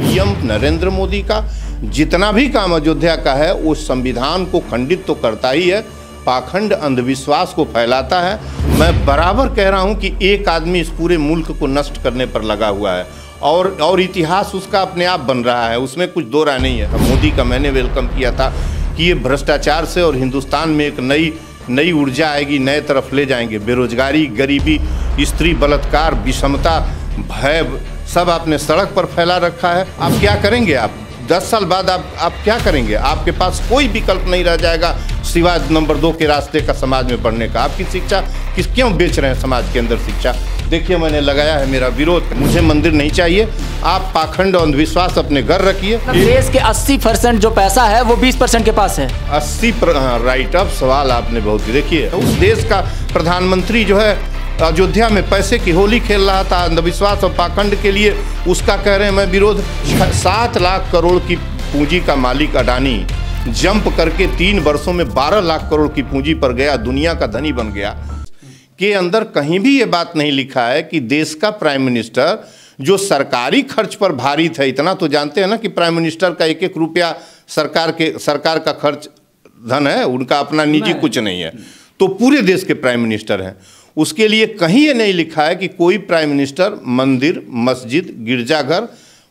PM Narendra Modi का जितना भी काम अयोध्या का है वो संविधान को खंडित तो करता ही है पाखंड अंधविश्वास को फैलाता है मैं बराबर कह रहा हूँ कि एक आदमी इस पूरे मुल्क को नष्ट करने पर लगा हुआ है और और इतिहास उसका अपने आप बन रहा है उसमें कुछ दो राय नहीं है मोदी का मैंने वेलकम किया था कि ये भ्रष्टाचार से और हिंदुस्तान में एक नई नई ऊर्जा आएगी नए तरफ ले जाएंगे बेरोजगारी गरीबी स्त्री बलात्कार विषमता भय सब आपने सड़क पर फैला रखा है आप क्या करेंगे आप दस साल बाद आप आप क्या करेंगे आपके पास कोई विकल्प नहीं रह जाएगा सिवाय नंबर दो के रास्ते का समाज में बढ़ने का आपकी शिक्षा किस क्यों बेच रहे हैं समाज के अंदर शिक्षा देखिए मैंने लगाया है मेरा विरोध मुझे मंदिर नहीं चाहिए आप पाखंड और अंधविश्वास अपने घर रखिए देश के 80 परसेंट जो पैसा है वो 20 परसेंट के पास है 80 राइट हाँ, अब सवाल आपने बहुत देखिए उस देश का प्रधानमंत्री जो है अयोध्या में पैसे की होली खेल रहा था अंधविश्वास और पाखंड के लिए उसका कह रहे हैं मैं विरोध सात लाख करोड़ की पूंजी का मालिक अडानी जंप करके तीन वर्षों में बारह लाख करोड़ की पूंजी पर गया दुनिया का धनी बन गया के अंदर कहीं भी ये बात नहीं लिखा है कि देश का प्राइम मिनिस्टर जो सरकारी खर्च पर भारी था इतना तो जानते हैं ना कि प्राइम मिनिस्टर का एक एक रुपया सरकार के सरकार का खर्च धन है उनका अपना निजी कुछ नहीं है तो पूरे देश के प्राइम मिनिस्टर हैं उसके लिए कहीं ये नहीं लिखा है कि कोई प्राइम मिनिस्टर मंदिर मस्जिद गिरजाघर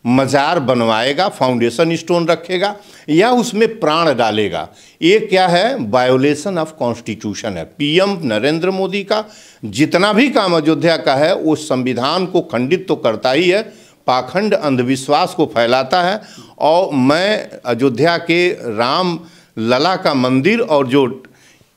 मज़ार बनवाएगा फाउंडेशन स्टोन रखेगा या उसमें प्राण डालेगा ये क्या है वायोलेशन ऑफ कॉन्स्टिट्यूशन है पीएम नरेंद्र मोदी का जितना भी काम अयोध्या का है वो संविधान को खंडित तो करता ही है पाखंड अंधविश्वास को फैलाता है और मैं अयोध्या के राम लला का मंदिर और जो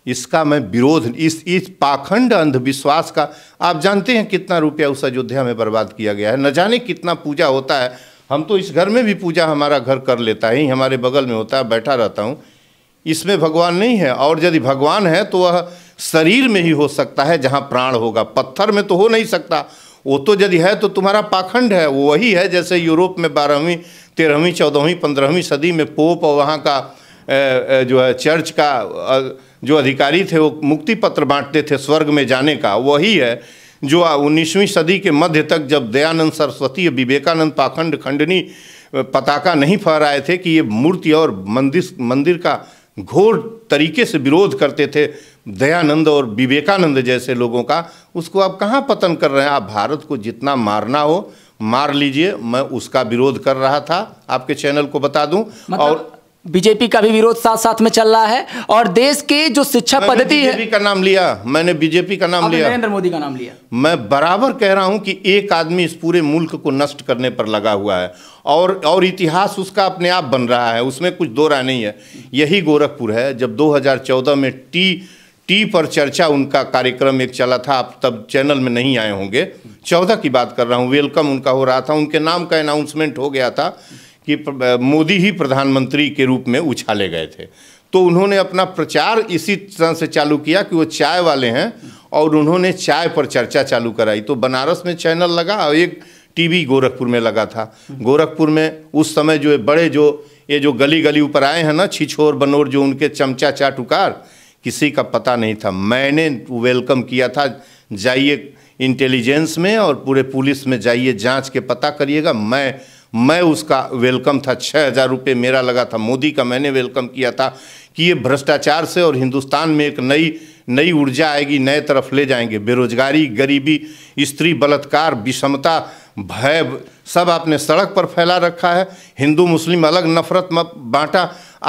इसका मैं विरोध इस इस पाखंड अंधविश्वास का आप जानते हैं कितना रुपया उस अयोध्या में बर्बाद किया गया है न जाने कितना पूजा होता है हम तो इस घर में भी पूजा हमारा घर कर लेता है हमारे बगल में होता है बैठा रहता हूँ इसमें भगवान नहीं है और यदि भगवान है तो वह शरीर में ही हो सकता है जहाँ प्राण होगा पत्थर में तो हो नहीं सकता वो तो यदि है तो तुम्हारा पाखंड है वो वही है जैसे यूरोप में बारहवीं तेरहवीं चौदहवीं पंद्रहवीं सदी में पोप और वहाँ का जो है चर्च का जो अधिकारी थे वो मुक्ति पत्र बांटते थे स्वर्ग में जाने का वही है जो उन्नीसवीं सदी के मध्य तक जब दयानंद सरस्वती विवेकानंद पाखंड खंडनी पताका नहीं फहराए थे कि ये मूर्ति और मंदिर मंदिर का घोर तरीके से विरोध करते थे दयानंद और विवेकानंद जैसे लोगों का उसको आप कहाँ पतन कर रहे हैं आप भारत को जितना मारना हो मार लीजिए मैं उसका विरोध कर रहा था आपके चैनल को बता दूं मतलब... और बीजेपी का भी विरोध साथ साथ में चल रहा है और देश के जो शिक्षा पद्धति है बीजेपी का नाम लिया मैंने बीजेपी का नाम लिया नरेंद्र मोदी का नाम लिया मैं बराबर कह रहा हूं कि एक आदमी इस पूरे मुल्क को नष्ट करने पर लगा हुआ है और और इतिहास उसका अपने आप बन रहा है उसमें कुछ दो राय नहीं है यही गोरखपुर है जब दो में टी टी पर चर्चा उनका कार्यक्रम एक चला था आप तब चैनल में नहीं आए होंगे चौदह की बात कर रहा हूँ वेलकम उनका हो रहा था उनके नाम का अनाउंसमेंट हो गया था कि मोदी ही प्रधानमंत्री के रूप में उछाले गए थे तो उन्होंने अपना प्रचार इसी तरह से चालू किया कि वो चाय वाले हैं और उन्होंने चाय पर चर्चा चालू कराई तो बनारस में चैनल लगा और एक टीवी गोरखपुर में लगा था गोरखपुर में उस समय जो बड़े जो ये जो गली गली ऊपर आए हैं ना छिछोर बनोर जो उनके चमचा चाट उकार किसी का पता नहीं था मैंने वेलकम किया था जाइए इंटेलिजेंस में और पूरे पुलिस में जाइए जांच के पता करिएगा मैं मैं उसका वेलकम था छः हज़ार रुपये मेरा लगा था मोदी का मैंने वेलकम किया था कि ये भ्रष्टाचार से और हिंदुस्तान में एक नई नई ऊर्जा आएगी नए तरफ ले जाएंगे बेरोजगारी गरीबी स्त्री बलात्कार विषमता भय सब आपने सड़क पर फैला रखा है हिंदू मुस्लिम अलग नफरत बांटा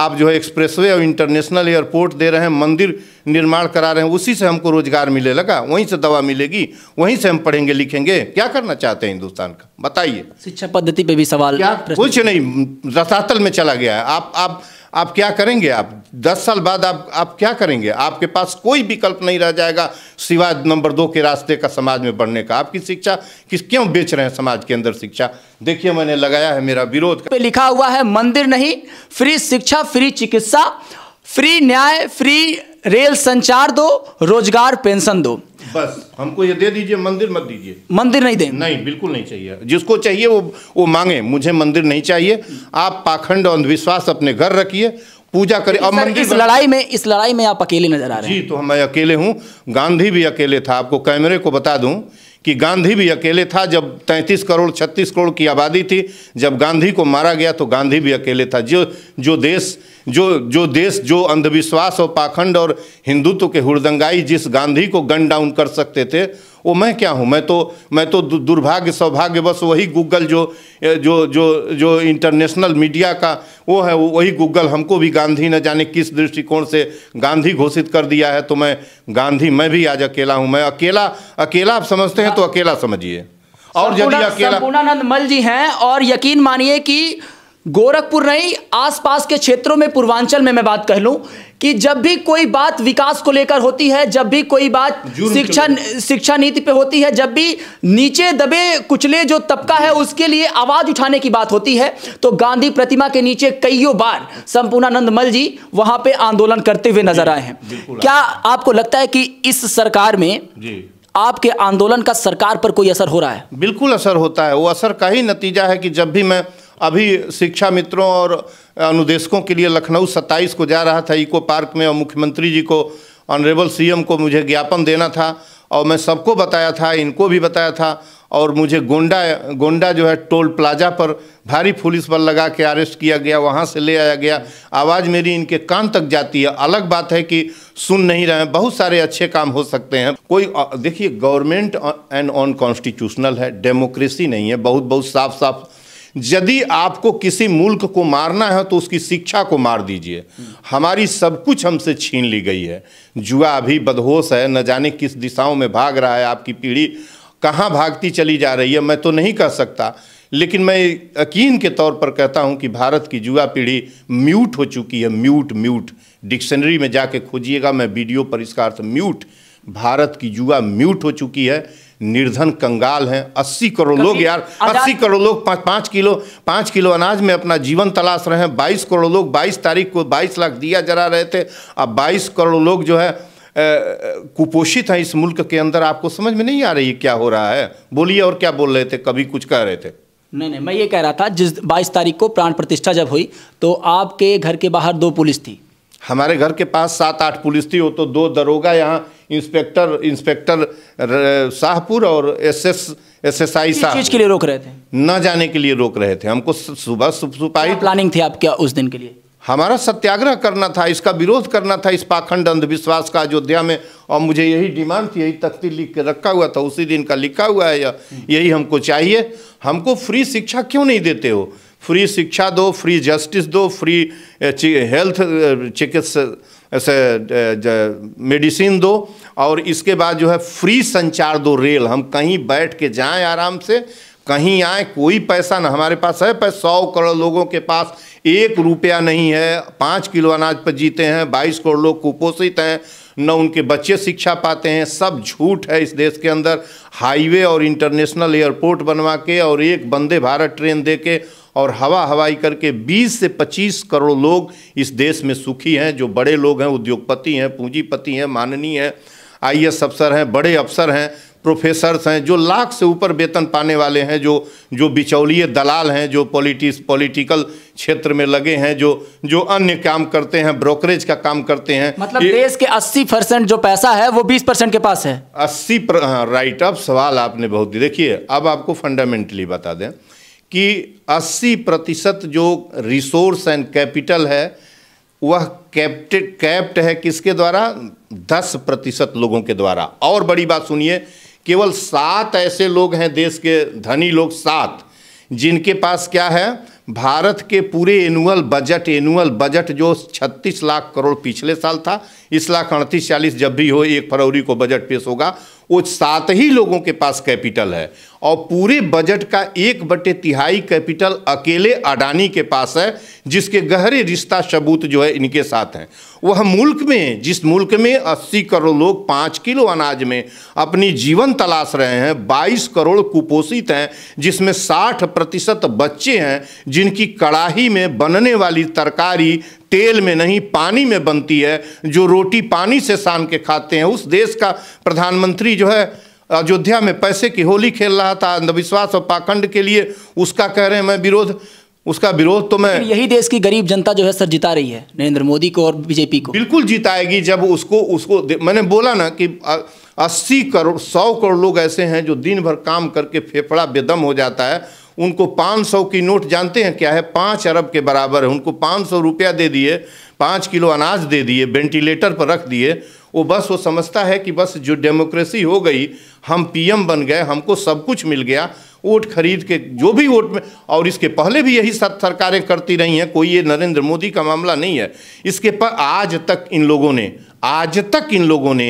आप जो है एक्सप्रेसवे और इंटरनेशनल एयरपोर्ट दे रहे हैं मंदिर निर्माण करा रहे हैं उसी से हमको रोजगार मिले लगा वहीं से दवा मिलेगी वहीं से हम पढ़ेंगे लिखेंगे क्या करना चाहते हैं हिंदुस्तान का बताइए शिक्षा पद्धति पे भी सवाल कुछ नहीं रसातल में चला गया है आप आप आप क्या करेंगे आप दस साल बाद आप आप क्या करेंगे आपके पास कोई विकल्प नहीं रह जाएगा सिवाय नंबर दो के रास्ते का समाज में बढ़ने का आपकी शिक्षा किस क्यों बेच रहे हैं समाज के अंदर शिक्षा देखिए मैंने लगाया है मेरा विरोध पे लिखा हुआ है मंदिर नहीं फ्री शिक्षा फ्री चिकित्सा फ्री न्याय फ्री रेल संचार दो रोजगार पेंशन दो बस हमको ये दे दीजिए मंदिर मत दीजिए मंदिर नहीं दे नहीं बिल्कुल नहीं चाहिए जिसको चाहिए वो वो मांगे मुझे मंदिर नहीं चाहिए आप पाखंड और अंधविश्वास अपने घर रखिए पूजा करें अब मंदिर इस लड़ाई में इस लड़ाई में आप अकेले नजर आ रहे हैं जी तो मैं अकेले हूँ गांधी भी अकेले था आपको कैमरे को बता दूँ कि गांधी भी अकेले था जब 33 करोड़ 36 करोड़ की आबादी थी जब गांधी को मारा गया तो गांधी भी अकेले था जो जो देश जो जो देश जो अंधविश्वास और पाखंड और हिंदुत्व के हुड़दंगाई जिस गांधी को गन डाउन कर सकते थे वो मैं क्या हूँ मैं तो मैं तो दुर्भाग्य सौभाग्य बस वही गूगल जो जो जो जो इंटरनेशनल मीडिया का वो है वही गूगल हमको भी गांधी न जाने किस दृष्टिकोण से गांधी घोषित कर दिया है तो मैं गांधी मैं भी आज अकेला हूँ मैं अकेला अकेला आप समझते हैं तो अकेला समझिए और यदि अकेला मल जी हैं और यकीन मानिए कि गोरखपुर नहीं आसपास के क्षेत्रों में पूर्वांचल में मैं बात कह लूं कि जब भी कोई बात विकास को लेकर होती है जब भी कोई बात शिक्षा शिक्षा नीति पे होती है जब भी नीचे दबे कुचले जो तबका है उसके लिए आवाज उठाने की बात होती है तो गांधी प्रतिमा के नीचे कईयों बार संपूर्णानंद मल जी वहां पे आंदोलन करते हुए नजर आए हैं क्या आपको लगता है कि इस सरकार में आपके आंदोलन का सरकार पर कोई असर हो रहा है बिल्कुल असर होता है वो असर का ही नतीजा है कि जब भी मैं अभी शिक्षा मित्रों और अनुदेशकों के लिए लखनऊ 27 को जा रहा था इको पार्क में और मुख्यमंत्री जी को ऑनरेबल सीएम को मुझे ज्ञापन देना था और मैं सबको बताया था इनको भी बताया था और मुझे गोंडा गोंडा जो है टोल प्लाजा पर भारी पुलिस बल लगा के अरेस्ट किया गया वहाँ से ले आया गया आवाज़ मेरी इनके कान तक जाती है अलग बात है कि सुन नहीं रहे हैं बहुत सारे अच्छे काम हो सकते हैं कोई देखिए गवर्नमेंट एंड अनकॉन्स्टिट्यूशनल है डेमोक्रेसी नहीं है बहुत बहुत साफ साफ यदि आपको किसी मुल्क को मारना है तो उसकी शिक्षा को मार दीजिए हमारी सब कुछ हमसे छीन ली गई है जुआ अभी बदहोश है न जाने किस दिशाओं में भाग रहा है आपकी पीढ़ी कहाँ भागती चली जा रही है मैं तो नहीं कह सकता लेकिन मैं यकीन के तौर पर कहता हूँ कि भारत की युवा पीढ़ी म्यूट हो चुकी है म्यूट म्यूट डिक्शनरी में जाके खोजिएगा मैं वीडियो पर इसका अर्थ म्यूट भारत की युवा म्यूट हो चुकी है निर्धन कंगाल हैं अस्सी करोड़ लोग यार अस्सी करोड़ लोग पाँच पाँच किलो पाँच किलो अनाज में अपना जीवन तलाश रहे हैं बाईस करोड़ लोग बाईस तारीख को बाईस लाख दिया जरा रहे थे अब बाईस करोड़ लोग जो है कुपोषित हैं इस मुल्क के अंदर आपको समझ में नहीं आ रही है क्या हो रहा है बोलिए और क्या बोल रहे थे कभी कुछ कह रहे थे नहीं नहीं मैं ये कह रहा था जिस 22 तारीख को प्राण प्रतिष्ठा जब हुई तो आपके घर के बाहर दो पुलिस थी हमारे घर के पास सात आठ पुलिस थी वो तो दो दरोगा यहाँ इंस्पेक्टर इंस्पेक्टर शाहपुर और S S S S I साहब चीज के लिए रोक रहे थे न जाने के लिए रोक रहे थे हमको सुबह सुपारी प्लानिंग थी आपके उस दिन के लिए हमारा सत्याग्रह करना था इसका विरोध करना था इस पाखंड अंधविश्वास का अयोध्या में और मुझे यही डिमांड थी यही तख्ती लिख के रखा हुआ था उसी दिन का लिखा हुआ है यही हमको चाहिए हमको फ्री शिक्षा क्यों नहीं देते हो फ्री शिक्षा दो फ्री जस्टिस दो फ्री हेल्थ चिकित्सा ऐसे मेडिसिन दो और इसके बाद जो है फ्री संचार दो रेल हम कहीं बैठ के जाएं आराम से कहीं आए कोई पैसा ना हमारे पास है पर सौ करोड़ लोगों के पास एक रुपया नहीं है पाँच किलो अनाज पर जीते हैं बाईस करोड़ लोग कुपोषित हैं न उनके बच्चे शिक्षा पाते हैं सब झूठ है इस देश के अंदर हाईवे और इंटरनेशनल एयरपोर्ट बनवा के और एक वंदे भारत ट्रेन दे के और हवा हवाई करके 20 से 25 करोड़ लोग इस देश में सुखी हैं जो बड़े लोग हैं उद्योगपति हैं पूंजीपति हैं माननीय हैं आई अफसर हैं बड़े अफसर हैं प्रोफेसर्स हैं जो लाख से ऊपर वेतन पाने वाले हैं जो जो बिचौलिए दलाल हैं जो पॉलिटिस पॉलिटिकल क्षेत्र में लगे हैं जो जो अन्य काम करते हैं ब्रोकरेज का काम करते हैं मतलब देश के 80 परसेंट जो पैसा है वो 20 परसेंट के पास है 80 पर, हाँ, राइट अब सवाल आपने बहुत देखिए अब आपको फंडामेंटली बता दें कि 80 प्रतिशत जो रिसोर्स एंड कैपिटल है वह कैप्ट कैप्ट है किसके द्वारा दस प्रतिशत लोगों के द्वारा और बड़ी बात सुनिए केवल सात ऐसे लोग हैं देश के धनी लोग सात जिनके पास क्या है भारत के पूरे एनुअल बजट एनुअल बजट जो 36 लाख करोड़ पिछले साल था इस लाख अड़तीस चालीस जब भी हो एक फरवरी को बजट पेश होगा वो सात ही लोगों के पास कैपिटल है और पूरे बजट का एक बटे तिहाई कैपिटल अकेले अडानी के पास है जिसके गहरे रिश्ता सबूत जो है इनके साथ हैं वह मुल्क में जिस मुल्क में 80 करोड़ लोग 5 किलो अनाज में अपनी जीवन तलाश रहे हैं 22 करोड़ कुपोषित हैं जिसमें 60 प्रतिशत बच्चे हैं जिनकी कड़ाही में बनने वाली तरकारी तेल में नहीं पानी में बनती है जो रोटी पानी से सान के खाते हैं उस देश का प्रधानमंत्री जो है अयोध्या में पैसे की होली खेल रहा था अंधविश्वास और पाखंड के लिए उसका कह रहे हैं मैं विरोध उसका विरोध तो मैं यही देश की गरीब जनता जो है सर जिता रही है नरेंद्र मोदी को और बीजेपी को बिल्कुल जिताएगी जब उसको उसको मैंने बोला ना कि अस्सी करोड़ सौ करोड़ लोग ऐसे हैं जो दिन भर काम करके फेफड़ा बेदम हो जाता है उनको 500 की नोट जानते हैं क्या है पाँच अरब के बराबर है उनको 500 रुपया दे दिए पाँच किलो अनाज दे दिए वेंटिलेटर पर रख दिए वो बस वो समझता है कि बस जो डेमोक्रेसी हो गई हम पीएम बन गए हमको सब कुछ मिल गया वोट खरीद के जो भी वोट में और इसके पहले भी यही सब सरकारें करती रही हैं कोई ये नरेंद्र मोदी का मामला नहीं है इसके पर आज तक इन लोगों ने आज तक इन लोगों ने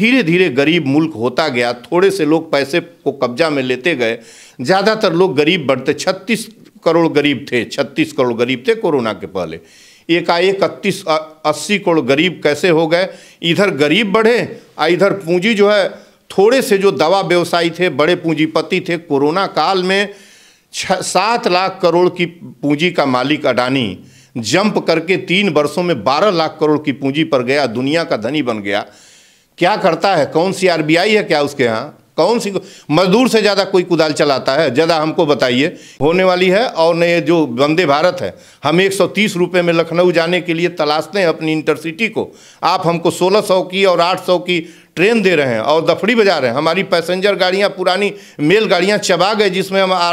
धीरे धीरे गरीब मुल्क होता गया थोड़े से लोग पैसे को कब्जा में लेते गए ज़्यादातर लोग गरीब बढ़ते छत्तीस करोड़ गरीब थे छत्तीस करोड़ गरीब थे कोरोना के पहले एकाएक इकतीस अस्सी करोड़ गरीब कैसे हो गए इधर गरीब बढ़े और इधर पूंजी जो है थोड़े से जो दवा व्यवसायी थे बड़े पूंजीपति थे कोरोना काल में छ सात लाख करोड़ की पूंजी का मालिक अडानी जंप करके तीन वर्षों में बारह लाख करोड़ की पूंजी पर गया दुनिया का धनी बन गया क्या करता है कौन सी आरबीआई है क्या उसके यहाँ कौन सी मजदूर से ज़्यादा कोई कुदाल चलाता है ज़्यादा हमको बताइए होने वाली है और न जो वंदे भारत है हम एक सौ में लखनऊ जाने के लिए तलाशते हैं अपनी इंटरसिटी को आप हमको सोलह सौ की और आठ सौ की ट्रेन दे रहे हैं और दफड़ी बजा रहे हैं हमारी पैसेंजर गाड़ियां पुरानी मेल गाड़ियां चबा गए जिसमें हम आ,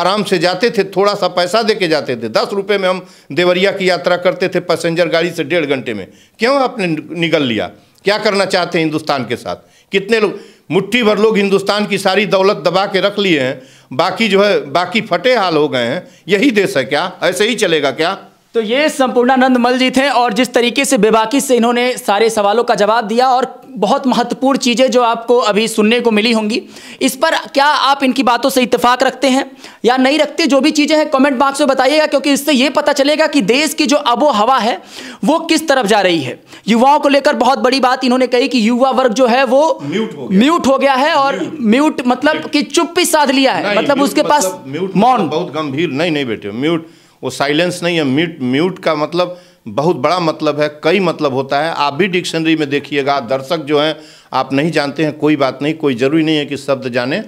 आराम से जाते थे थोड़ा सा पैसा दे के जाते थे दस रुपये में हम देवरिया की यात्रा करते थे पैसेंजर गाड़ी से डेढ़ घंटे में क्यों आपने निकल लिया क्या करना चाहते हैं हिंदुस्तान के साथ कितने लोग मुट्ठी भर लोग हिंदुस्तान की सारी दौलत दबा के रख लिए हैं बाकी जो है बाकी फटे हाल हो गए हैं यही देश है क्या ऐसे ही चलेगा क्या तो ये संपूर्णानंद मल जी थे और जिस तरीके से बेबाकी से इन्होंने सारे सवालों का जवाब दिया और बहुत महत्वपूर्ण चीज़ें जो आपको अभी सुनने को मिली होंगी इस पर क्या आप इनकी बातों से इत्तेफाक रखते हैं या नहीं रखते जो भी चीज़ें हैं कमेंट बॉक्स में बताइएगा क्योंकि इससे ये पता चलेगा कि देश की जो अबो हवा है वो किस तरफ जा रही है युवाओं को लेकर बहुत बड़ी बात इन्होंने कही कि युवा वर्ग जो है वो म्यूट हो गया, म्यूट हो गया है और म्यूट मतलब कि चुप्पी साध लिया है मतलब उसके पास मतलब मौन मतलब बहुत गंभीर नहीं नहीं बेटे म्यूट वो साइलेंस नहीं है म्यूट म्यूट का मतलब बहुत बड़ा मतलब है कई मतलब होता है आप भी डिक्शनरी में देखिएगा दर्शक जो हैं आप नहीं जानते हैं कोई बात नहीं कोई ज़रूरी नहीं है कि शब्द जाने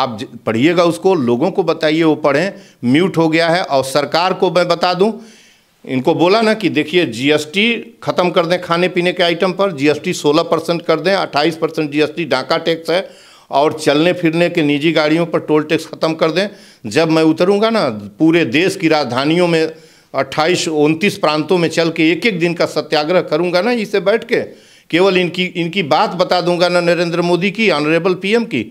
आप पढ़िएगा उसको लोगों को बताइए वो पढ़ें म्यूट हो गया है और सरकार को मैं बता दूं इनको बोला ना कि देखिए जीएसटी ख़त्म कर दें खाने पीने के आइटम पर जीएसटी 16 परसेंट कर दें 28 परसेंट जी डाका टैक्स है और चलने फिरने के निजी गाड़ियों पर टोल टैक्स ख़त्म कर दें जब मैं उतरूँगा ना पूरे देश की राजधानियों में 28 उनतीस प्रांतों में चल के एक एक दिन का सत्याग्रह करूँगा ना इसे बैठ के केवल इनकी इनकी बात बता दूंगा ना नरेंद्र मोदी की ऑनरेबल पी की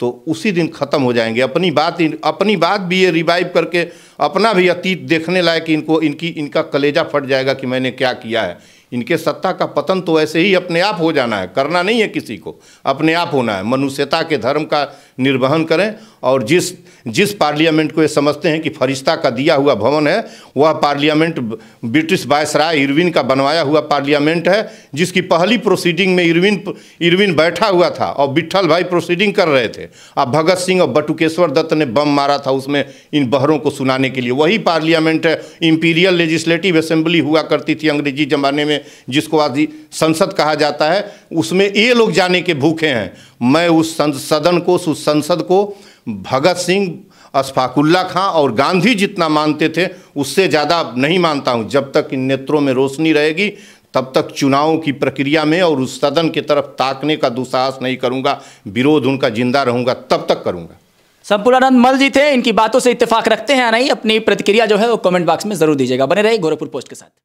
तो उसी दिन ख़त्म हो जाएंगे अपनी बात अपनी बात भी ये रिवाइव करके अपना भी अतीत देखने लायक इनको इनकी इनका कलेजा फट जाएगा कि मैंने क्या किया है इनके सत्ता का पतन तो ऐसे ही अपने आप हो जाना है करना नहीं है किसी को अपने आप होना है मनुष्यता के धर्म का निर्वहन करें और जिस जिस पार्लियामेंट को ये समझते हैं कि फरिश्ता का दिया हुआ भवन है वह पार्लियामेंट ब्रिटिश वायसराय इरविन का बनवाया हुआ पार्लियामेंट है जिसकी पहली प्रोसीडिंग में इरविन इरविन बैठा हुआ था और विट्ठल भाई प्रोसीडिंग कर रहे थे अब भगत सिंह और बटुकेश्वर दत्त ने बम मारा था उसमें इन बहरों को सुनाने के लिए वही पार्लियामेंट है इम्पीरियल लेजिस्लेटिव असेंबली हुआ करती थी अंग्रेजी ज़माने में जिसको आज संसद कहा जाता है उसमें ये लोग जाने के भूखे हैं मैं उस सदन को उस संसद को भगत सिंह अशफाकुल्ला खां और गांधी जितना मानते थे उससे ज़्यादा नहीं मानता हूं जब तक इन नेत्रों में रोशनी रहेगी तब तक चुनावों की प्रक्रिया में और उस सदन की तरफ ताकने का दुस्साहस नहीं करूंगा विरोध उनका जिंदा रहूंगा तब तक करूंगा संपूर्णानंद मल जी थे इनकी बातों से इत्तेफाक रखते हैं या नहीं अपनी प्रतिक्रिया जो है वो कमेंट बॉक्स में जरूर दीजिएगा बने रहिए गोरखपुर पोस्ट के साथ